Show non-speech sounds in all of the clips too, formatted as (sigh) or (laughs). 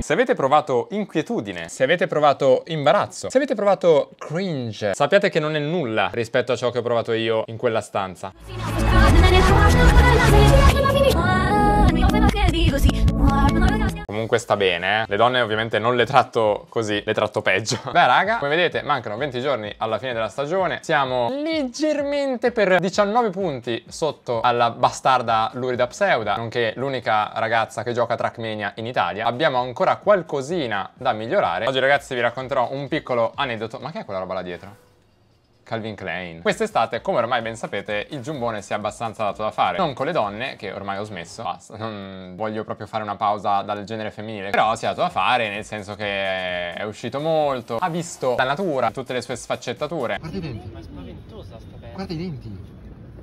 Se avete provato inquietudine, se avete provato imbarazzo, se avete provato cringe, sappiate che non è nulla rispetto a ciò che ho provato io in quella stanza. questa bene, eh. le donne ovviamente non le tratto così, le tratto peggio. Beh raga, come vedete mancano 20 giorni alla fine della stagione, siamo leggermente per 19 punti sotto alla bastarda Lurida Pseuda, nonché l'unica ragazza che gioca Trackmania in Italia. Abbiamo ancora qualcosina da migliorare. Oggi ragazzi vi racconterò un piccolo aneddoto, ma che è quella roba là dietro? Calvin Klein. Quest'estate, come ormai ben sapete, il giumbone si è abbastanza dato da fare. Non con le donne, che ormai ho smesso, basta, non voglio proprio fare una pausa dal genere femminile, però si è dato da fare nel senso che è uscito molto, ha visto la natura, tutte le sue sfaccettature. Guarda i denti. Ma è spaventosa sta bella. Guarda i denti.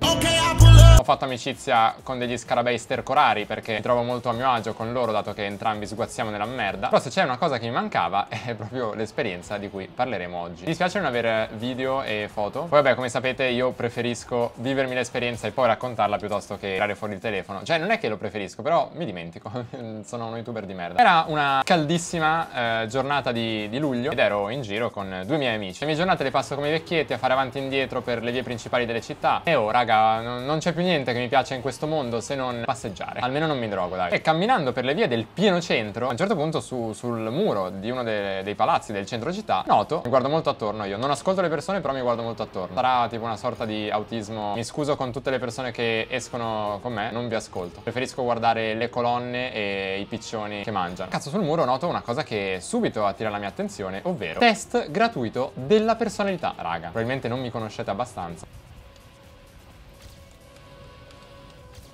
Ok, apro fatto amicizia con degli scarabei stercorari perché mi trovo molto a mio agio con loro dato che entrambi sguazziamo nella merda. Però se c'è una cosa che mi mancava (laughs) è proprio l'esperienza di cui parleremo oggi. Mi dispiace non avere video e foto. Poi vabbè, come sapete io preferisco vivermi l'esperienza e poi raccontarla piuttosto che tirare fuori il telefono. Cioè non è che lo preferisco, però mi dimentico. (laughs) Sono uno youtuber di merda. Era una caldissima eh, giornata di, di luglio ed ero in giro con due miei amici. Le mie giornate le passo come i vecchietti a fare avanti e indietro per le vie principali delle città. E oh raga, non c'è più niente niente che mi piace in questo mondo se non passeggiare. Almeno non mi drogo, dai. E camminando per le vie del pieno centro, a un certo punto su, sul muro di uno de, dei palazzi del centro città, noto, mi guardo molto attorno io. Non ascolto le persone, però mi guardo molto attorno. Sarà tipo una sorta di autismo. Mi scuso con tutte le persone che escono con me, non vi ascolto. Preferisco guardare le colonne e i piccioni che mangiano. Cazzo, sul muro noto una cosa che subito attira la mia attenzione, ovvero test gratuito della personalità. Raga, probabilmente non mi conoscete abbastanza.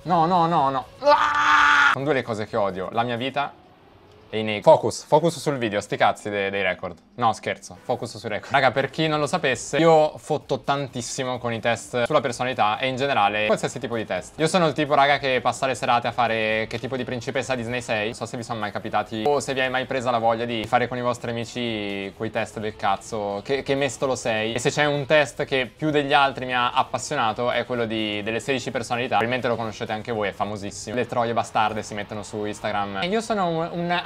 No, no, no, no. Ah! Sono due le cose che odio, la mia vita dei Focus, focus sul video, sti cazzi dei, dei record. No, scherzo, focus sui record. Raga, per chi non lo sapesse, io fotto tantissimo con i test sulla personalità e in generale qualsiasi tipo di test. Io sono il tipo, raga, che passa le serate a fare che tipo di principessa Disney sei. Non so se vi sono mai capitati o se vi hai mai presa la voglia di fare con i vostri amici quei test del cazzo, che, che mestolo sei. E se c'è un test che più degli altri mi ha appassionato è quello di, delle 16 personalità. Probabilmente lo conoscete anche voi, è famosissimo. Le troie bastarde si mettono su Instagram. E io sono un, un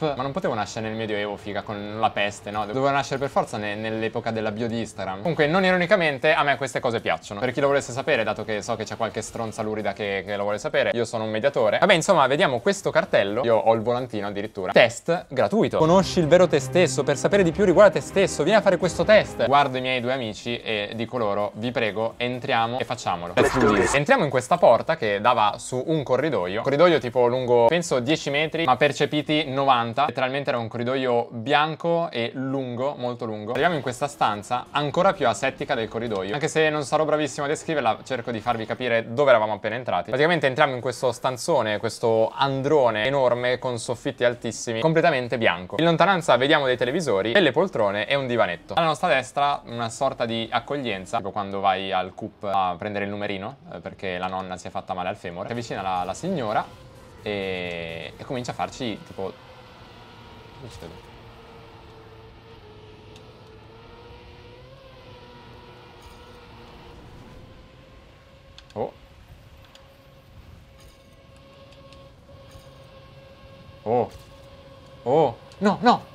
ma non potevo nascere nel medioevo, figa, con la peste, no? Dovevo nascere per forza ne nell'epoca dell'avvio di Instagram. Comunque, non ironicamente, a me queste cose piacciono. Per chi lo volesse sapere, dato che so che c'è qualche stronza lurida che, che, lo vuole sapere, io sono un mediatore. Vabbè, insomma, vediamo questo cartello. Io ho il volantino addirittura. Test gratuito. Conosci il vero te stesso, per sapere di più riguardo a te stesso, vieni a fare questo test. Guardo i miei due amici e dico loro, vi prego, entriamo e facciamolo. Entriamo in questa porta che dava su un corridoio. corridoio tipo lungo, penso, 10 metri, ma percepiti 90, letteralmente era un corridoio bianco e lungo, molto lungo. Arriviamo in questa stanza, ancora più asettica del corridoio. Anche se non sarò bravissimo a descriverla, cerco di farvi capire dove eravamo appena entrati. Praticamente entriamo in questo stanzone, questo androne enorme con soffitti altissimi, completamente bianco. In lontananza vediamo dei televisori, delle poltrone e un divanetto. Alla nostra destra una sorta di accoglienza, tipo quando vai al CUP a prendere il numerino, eh, perché la nonna si è fatta male al femore. Si avvicina la, la signora e, e comincia a farci tipo... Cosa succede? Oh. Oh. Oh. No, no.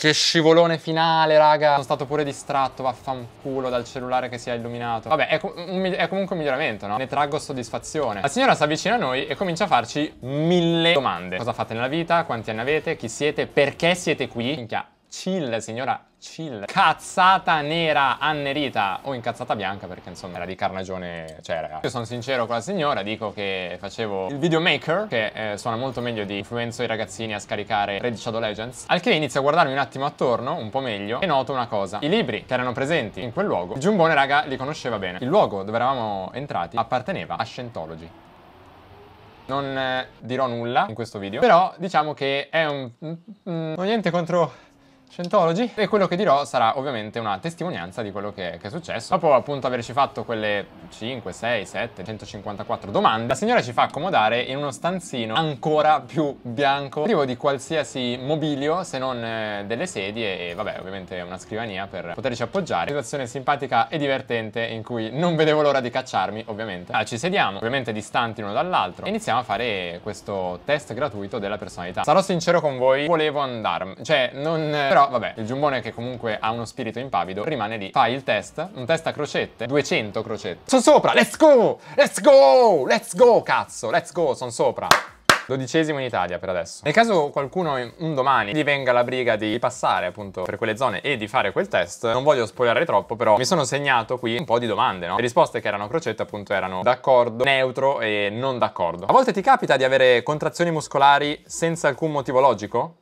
Che scivolone finale, raga. Sono stato pure distratto, vaffanculo, dal cellulare che si è illuminato. Vabbè, è, com è, comunque un miglioramento, no? Ne traggo soddisfazione. La signora si avvicina a noi e comincia a farci mille domande. Cosa fate nella vita? Quanti anni avete? Chi siete? Perché siete qui? Minchia, chill, signora, chill. Cazzata nera annerita o incazzata bianca perché insomma era di carnagione, cioè raga. Io sono sincero con la signora, dico che facevo il videomaker che eh, suona molto meglio di influenzo i ragazzini a scaricare Red Shadow Legends. Al che inizio a guardarmi un attimo attorno, un po' meglio, e noto una cosa. I libri che erano presenti in quel luogo, il giumbone raga li conosceva bene. Il luogo dove eravamo entrati apparteneva a Scientology. Non eh, dirò nulla in questo video, però diciamo che è un... Mm, mm, niente contro Scientology e quello che dirò sarà ovviamente una testimonianza di quello che, che, è successo. Dopo appunto averci fatto quelle 5, 6, 7, 154 domande, la signora ci fa accomodare in uno stanzino ancora più bianco, privo di qualsiasi mobilio se non eh, delle sedie e vabbè ovviamente una scrivania per poterci appoggiare. situazione simpatica e divertente in cui non vedevo l'ora di cacciarmi ovviamente. Allora ah, ci sediamo, ovviamente distanti l'uno dall'altro e iniziamo a fare questo test gratuito della personalità. Sarò sincero con voi, volevo andarmene, cioè non... Eh, però vabbè, il giumbone che comunque ha uno spirito impavido rimane lì, Fai il test, un test a crocette, 200 crocette. Sono sopra, let's go! Let's go! Let's go, cazzo! Let's go, sono sopra. Dodicesimo in Italia per adesso. Nel caso qualcuno un domani gli venga la briga di passare appunto per quelle zone e di fare quel test, non voglio spoilerare troppo, però mi sono segnato qui un po' di domande, no? Le risposte che erano crocette appunto erano d'accordo, neutro e non d'accordo. A volte ti capita di avere contrazioni muscolari senza alcun motivo logico?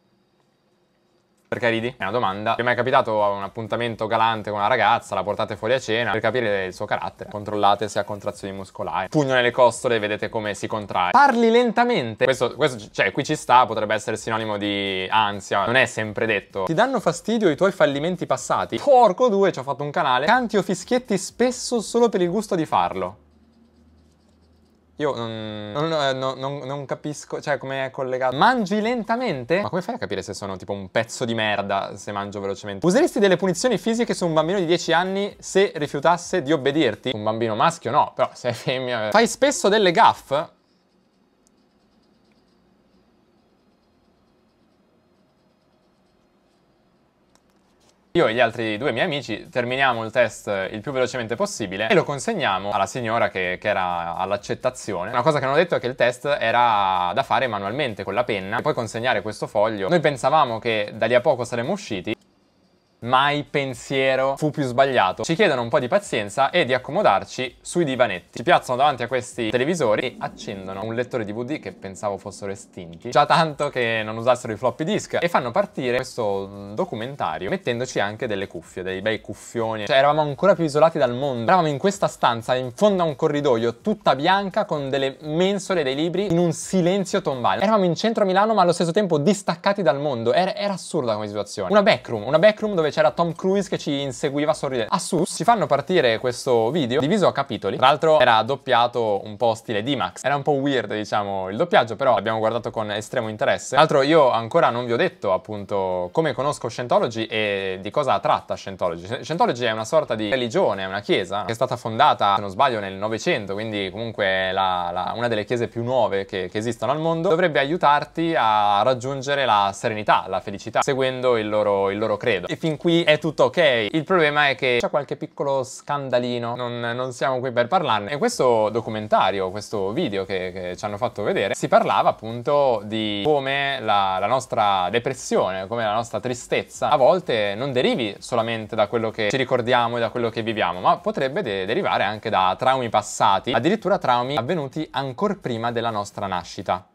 Perché ridi? È una domanda. Vi è mai capitato un appuntamento galante con una ragazza, la portate fuori a cena per capire il suo carattere. Controllate se ha contrazioni muscolari. Pugno nelle costole vedete come si contrae. Parli lentamente. Questo, questo, cioè, qui ci sta, potrebbe essere sinonimo di ansia. Non è sempre detto. Ti danno fastidio i tuoi fallimenti passati? Porco due, ci ho fatto un canale. Canti o fischietti spesso solo per il gusto di farlo. Io non, non, eh, non, non capisco, cioè come è collegato. Mangi lentamente? Ma come fai a capire se sono tipo un pezzo di merda se mangio velocemente? Useresti delle punizioni fisiche su un bambino di 10 anni se rifiutasse di obbedirti? Un bambino maschio no, però se è femmina... Eh. Fai spesso delle gaffe? Io e gli altri due miei amici terminiamo il test eh, il più velocemente possibile e lo consegniamo alla signora che, che era all'accettazione. Una cosa che hanno detto è che il test era da fare manualmente con la penna e poi consegnare questo foglio. Noi pensavamo che da lì a poco saremmo usciti, mai pensiero fu più sbagliato. Ci chiedono un po' di pazienza e di accomodarci sui divanetti. Ci piazzano davanti a questi televisori e accendono un lettore DVD che pensavo fossero estinti, già tanto che non usassero i floppy disk, e fanno partire questo mm, documentario mettendoci anche delle cuffie, dei bei cuffioni. Cioè eravamo ancora più isolati dal mondo. Eravamo in questa stanza, in fondo a un corridoio, tutta bianca, con delle mensole dei libri, in un silenzio tombale. Eravamo in centro a Milano ma allo stesso tempo distaccati dal mondo. Era, era assurda come situazione. Una backroom, una backroom dove dove c'era Tom Cruise che ci inseguiva sorridendo. A Sus ci fanno partire questo video diviso a capitoli. Tra l'altro era doppiato un po' stile D-Max. Era un po' weird, diciamo, il doppiaggio, però l'abbiamo guardato con estremo interesse. Tra l'altro io ancora non vi ho detto appunto come conosco Scientology e di cosa tratta Scientology. Scientology è una sorta di religione, è una chiesa che è stata fondata, se non sbaglio, nel Novecento, quindi comunque la, la, una delle chiese più nuove che, che esistono al mondo. Dovrebbe aiutarti a raggiungere la serenità, la felicità, seguendo il loro, il loro credo. E fin fin qui è tutto ok. Il problema è che c'è qualche piccolo scandalino, non, non, siamo qui per parlarne. E questo documentario, questo video che, che ci hanno fatto vedere, si parlava appunto di come la, la nostra depressione, come la nostra tristezza a volte non derivi solamente da quello che ci ricordiamo e da quello che viviamo, ma potrebbe de derivare anche da traumi passati, addirittura traumi avvenuti ancora prima della nostra nascita.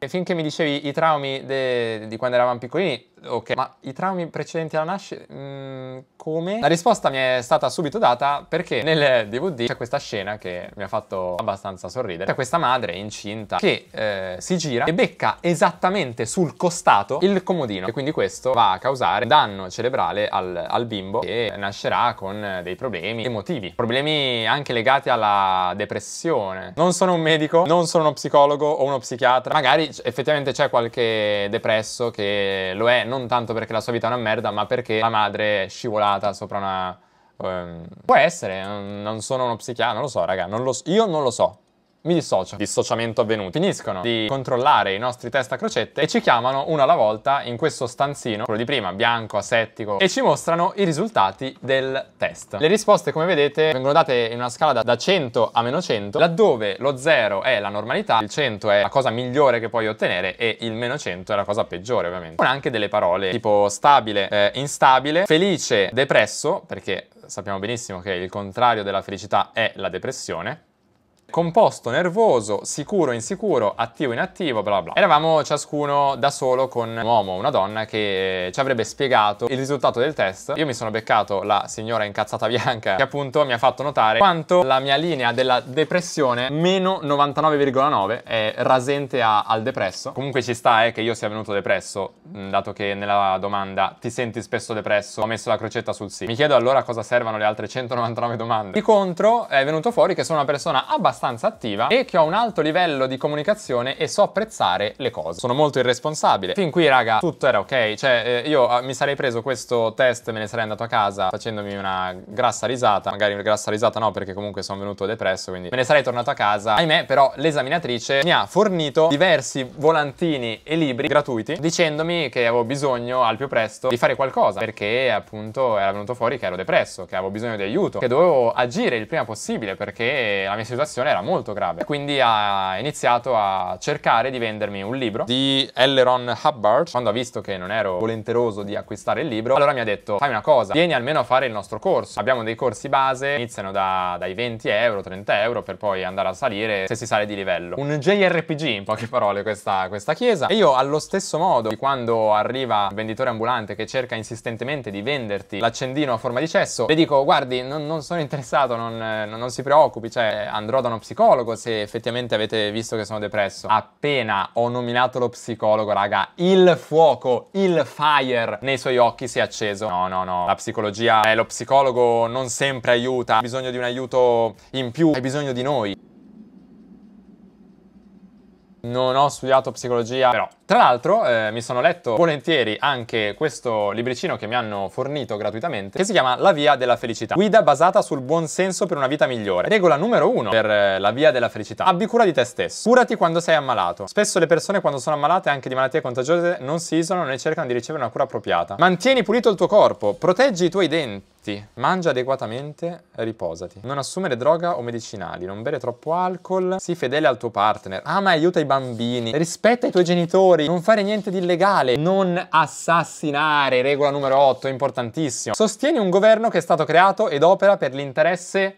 E finché mi dicevi i traumi di quando eravamo piccolini, Ok, ma i traumi precedenti alla nascita, mm, come? La risposta mi è stata subito data perché nel DVD c'è questa scena che mi ha fatto abbastanza sorridere. C'è questa madre incinta che eh, si gira e becca esattamente sul costato il comodino e quindi questo va a causare danno cerebrale al, al bimbo che nascerà con dei problemi emotivi, problemi anche legati alla depressione. Non sono un medico, non sono uno psicologo o uno psichiatra, magari effettivamente c'è qualche depresso che lo è, non tanto perché la sua vita è una merda, ma perché la madre è scivolata sopra una... Um, può essere, non sono uno psichiatra, non lo so raga, non lo so. io non lo so, mi dissocio, dissociamento avvenuto, finiscono di controllare i nostri test a crocette e ci chiamano uno alla volta in questo stanzino, quello di prima, bianco, asettico, e ci mostrano i risultati del test. Le risposte, come vedete, vengono date in una scala da 100 a meno 100, laddove lo 0 è la normalità, il 100 è la cosa migliore che puoi ottenere e il meno 100 è la cosa peggiore, ovviamente. Con anche delle parole tipo stabile, eh, instabile, felice, depresso, perché sappiamo benissimo che il contrario della felicità è la depressione, composto, nervoso, sicuro, insicuro, attivo, inattivo, bla bla. Eravamo ciascuno da solo con un uomo o una donna che ci avrebbe spiegato il risultato del test. Io mi sono beccato la signora incazzata bianca che appunto mi ha fatto notare quanto la mia linea della depressione meno 99,9 è rasente a, al depresso. Comunque ci sta eh, che io sia venuto depresso, mm, dato che nella domanda ti senti spesso depresso, ho messo la crocetta sul sì. Mi chiedo allora cosa servano le altre 199 domande. Di contro è venuto fuori che sono una persona abbastanza abbastanza attiva e che ho un alto livello di comunicazione e so apprezzare le cose. Sono molto irresponsabile. Fin qui, raga, tutto era ok. Cioè, eh, io ah, mi sarei preso questo test, me ne sarei andato a casa facendomi una grassa risata. Magari una grassa risata no, perché comunque sono venuto depresso, quindi me ne sarei tornato a casa. Ahimè, però, l'esaminatrice mi ha fornito diversi volantini e libri gratuiti dicendomi che avevo bisogno al più presto di fare qualcosa perché appunto era venuto fuori che ero depresso, che avevo bisogno di aiuto, che dovevo agire il prima possibile perché la mia situazione era molto grave. Quindi ha iniziato a cercare di vendermi un libro di L. Ron Hubbard. Quando ha visto che non ero volenteroso di acquistare il libro, allora mi ha detto fai una cosa, vieni almeno a fare il nostro corso. Abbiamo dei corsi base, iniziano da, dai 20 euro, 30 euro per poi andare a salire se si sale di livello. Un JRPG in poche parole questa, questa chiesa. E io allo stesso modo di quando arriva un venditore ambulante che cerca insistentemente di venderti l'accendino a forma di cesso, le dico guardi non, non sono interessato, non, non, non si preoccupi, cioè andrò da una uno psicologo se effettivamente avete visto che sono depresso. Appena ho nominato lo psicologo, raga, il fuoco, il fire nei suoi occhi si è acceso. No, no, no, la psicologia, eh, lo psicologo non sempre aiuta, ha bisogno di un aiuto in più, hai bisogno di noi. Non ho studiato psicologia, però. Tra l'altro eh, mi sono letto volentieri anche questo libricino che mi hanno fornito gratuitamente, che si chiama La via della felicità. Guida basata sul buon senso per una vita migliore. Regola numero uno per eh, la via della felicità. Abbi cura di te stesso. Curati quando sei ammalato. Spesso le persone quando sono ammalate anche di malattie contagiose non si isolano né cercano di ricevere una cura appropriata. Mantieni pulito il tuo corpo, proteggi i tuoi denti questi, mangia adeguatamente, riposati. Non assumere droga o medicinali, non bere troppo alcol, sii fedele al tuo partner, ama e aiuta i bambini, rispetta i tuoi genitori, non fare niente di illegale, non assassinare, regola numero 8, importantissimo. Sostieni un governo che è stato creato ed opera per l'interesse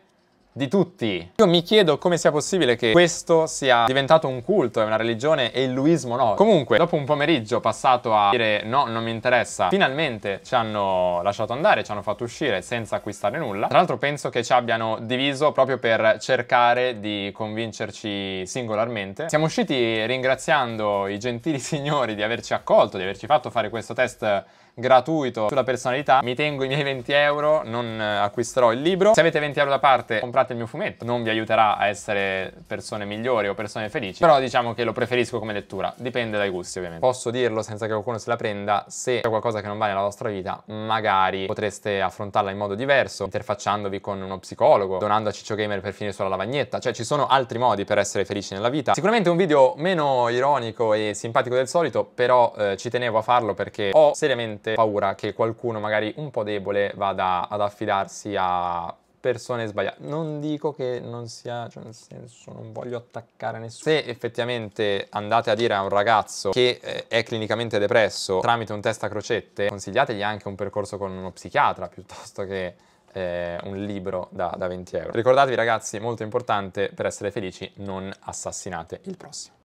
di tutti. Io mi chiedo come sia possibile che questo sia diventato un culto e una religione e il luismo no. Comunque, dopo un pomeriggio passato a dire no, non mi interessa, finalmente ci hanno lasciato andare, ci hanno fatto uscire senza acquistare nulla. Tra l'altro penso che ci abbiano diviso proprio per cercare di convincerci singolarmente. Siamo usciti ringraziando i gentili (laughs) signori di averci accolto, di averci fatto fare questo test gratuito sulla personalità, mi tengo i miei 20 euro, non eh, acquisterò il libro. Se avete 20 euro da parte, comprate il mio fumetto, non vi aiuterà a essere persone migliori o persone felici, però diciamo che lo preferisco come lettura, dipende dai gusti ovviamente. Posso dirlo senza che qualcuno se la prenda, se c'è qualcosa che non va nella vostra vita, magari potreste affrontarla in modo diverso, interfacciandovi con uno psicologo, donando a Ciccio Gamer per finire sulla lavagnetta, cioè ci sono altri modi per essere felici nella vita. Sicuramente un video meno ironico e simpatico del solito, però eh, ci tenevo a farlo perché ho seriamente veramente paura che qualcuno magari un po' debole vada ad affidarsi a persone sbagliate. Non dico che non sia, cioè nel senso, non voglio attaccare nessuno. Se effettivamente andate a dire a un ragazzo che eh, è clinicamente depresso tramite un test a crocette, consigliategli anche un percorso con uno psichiatra piuttosto che eh, un libro da, da 20 euro. Ricordatevi ragazzi, molto importante, per essere felici non assassinate il prossimo.